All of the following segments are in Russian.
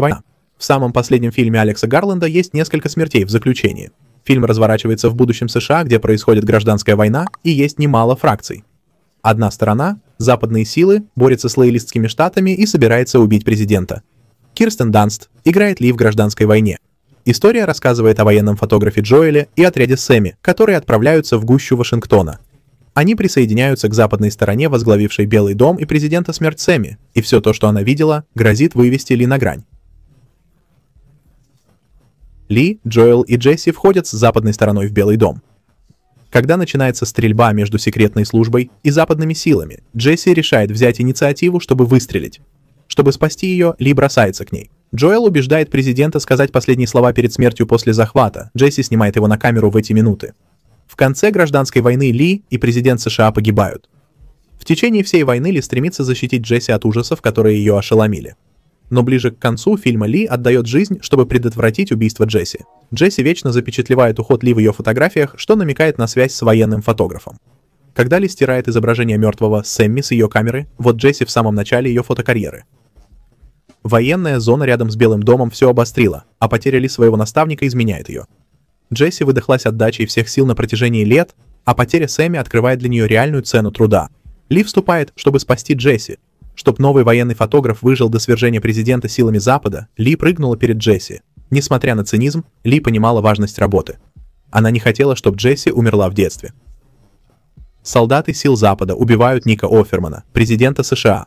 война. В самом последнем фильме Алекса Гарленда есть несколько смертей в заключении. Фильм разворачивается в будущем США, где происходит гражданская война и есть немало фракций. Одна сторона, западные силы, борется с лоялистскими штатами и собирается убить президента. Кирстен Данст играет Ли в гражданской войне. История рассказывает о военном фотографе Джоэле и отряде Сэмми, которые отправляются в гущу Вашингтона. Они присоединяются к западной стороне, возглавившей Белый дом и президента смерть Сэмми, и все то, что она видела, грозит вывести Ли на грань. Ли, Джоэл и Джесси входят с западной стороной в Белый дом. Когда начинается стрельба между секретной службой и западными силами, Джесси решает взять инициативу, чтобы выстрелить. Чтобы спасти ее, Ли бросается к ней. Джоэл убеждает президента сказать последние слова перед смертью после захвата. Джесси снимает его на камеру в эти минуты. В конце гражданской войны Ли и президент США погибают. В течение всей войны Ли стремится защитить Джесси от ужасов, которые ее ошеломили но ближе к концу фильма Ли отдает жизнь, чтобы предотвратить убийство Джесси. Джесси вечно запечатлевает уход Ли в ее фотографиях, что намекает на связь с военным фотографом. Когда Ли стирает изображение мертвого Сэмми с ее камеры, вот Джесси в самом начале ее фотокарьеры. Военная зона рядом с Белым домом все обострила, а потеря Ли своего наставника изменяет ее. Джесси выдохлась отдачей всех сил на протяжении лет, а потеря Сэмми открывает для нее реальную цену труда. Ли вступает, чтобы спасти Джесси, Чтоб новый военный фотограф выжил до свержения президента силами Запада, Ли прыгнула перед Джесси. Несмотря на цинизм, Ли понимала важность работы. Она не хотела, чтобы Джесси умерла в детстве. Солдаты сил Запада убивают Ника Офермана, президента США.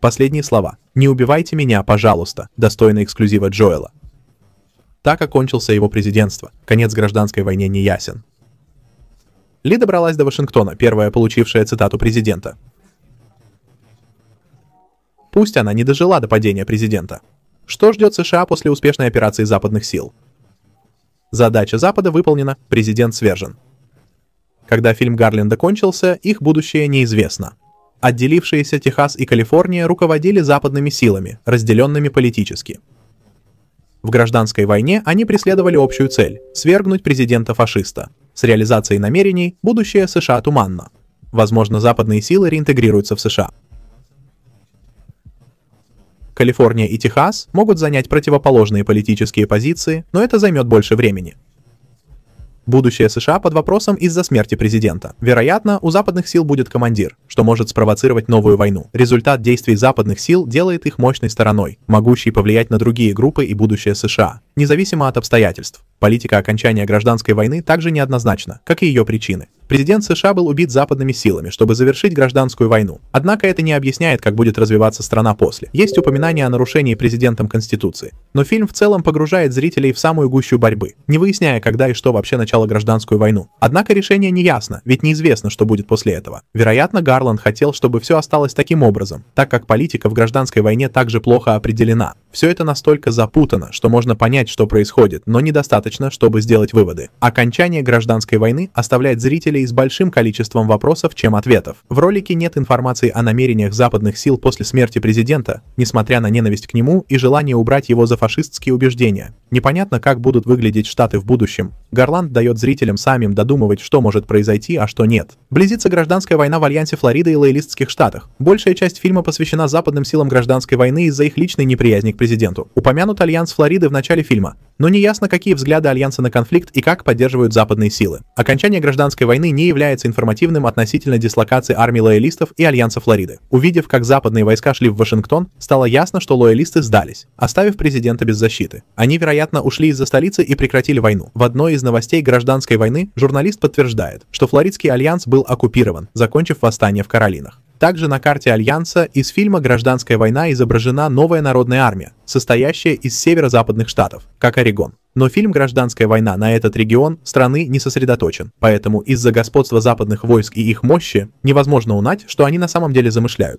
Последние слова. «Не убивайте меня, пожалуйста», достойно эксклюзива Джоэла. Так окончился его президентство. Конец гражданской войне не ясен. Ли добралась до Вашингтона, первая получившая цитату президента. Пусть она не дожила до падения президента. Что ждет США после успешной операции западных сил? Задача Запада выполнена, президент свержен. Когда фильм Гарленда кончился, их будущее неизвестно. Отделившиеся Техас и Калифорния руководили западными силами, разделенными политически. В гражданской войне они преследовали общую цель – свергнуть президента-фашиста. С реализацией намерений будущее США туманно. Возможно, западные силы реинтегрируются в США. Калифорния и Техас могут занять противоположные политические позиции, но это займет больше времени. Будущее США под вопросом из-за смерти президента. Вероятно, у западных сил будет командир, что может спровоцировать новую войну. Результат действий западных сил делает их мощной стороной, могущей повлиять на другие группы и будущее США, независимо от обстоятельств. Политика окончания гражданской войны также неоднозначна, как и ее причины. Президент США был убит западными силами, чтобы завершить гражданскую войну. Однако это не объясняет, как будет развиваться страна после. Есть упоминание о нарушении президентом Конституции. Но фильм в целом погружает зрителей в самую гущу борьбы, не выясняя, когда и что вообще начало гражданскую войну. Однако решение не ясно, ведь неизвестно, что будет после этого. Вероятно, Гарланд хотел, чтобы все осталось таким образом, так как политика в гражданской войне также плохо определена. Все это настолько запутано, что можно понять, что происходит, но недостаточно достаточно, чтобы сделать выводы. Окончание гражданской войны оставляет зрителей с большим количеством вопросов, чем ответов. В ролике нет информации о намерениях западных сил после смерти президента, несмотря на ненависть к нему и желание убрать его за фашистские убеждения. Непонятно, как будут выглядеть Штаты в будущем. Гарланд дает зрителям самим додумывать, что может произойти, а что нет. Близится гражданская война в альянсе Флориды и лоялистских штатах. Большая часть фильма посвящена западным силам гражданской войны из-за их личной неприязни к президенту. Упомянут альянс Флориды в начале фильма. Но неясно, какие взгляды Альянса на конфликт и как поддерживают западные силы. Окончание гражданской войны не является информативным относительно дислокации армии лоялистов и Альянса Флориды. Увидев, как западные войска шли в Вашингтон, стало ясно, что лоялисты сдались, оставив президента без защиты. Они, вероятно, ушли из-за столицы и прекратили войну. В одной из новостей гражданской войны журналист подтверждает, что Флоридский альянс был оккупирован, закончив восстание в Каролинах. Также на карте Альянса из фильма «Гражданская война» изображена новая народная армия, состоящая из северо-западных штатов, как Орегон. Но фильм «Гражданская война» на этот регион страны не сосредоточен, поэтому из-за господства западных войск и их мощи невозможно унать, что они на самом деле замышляют.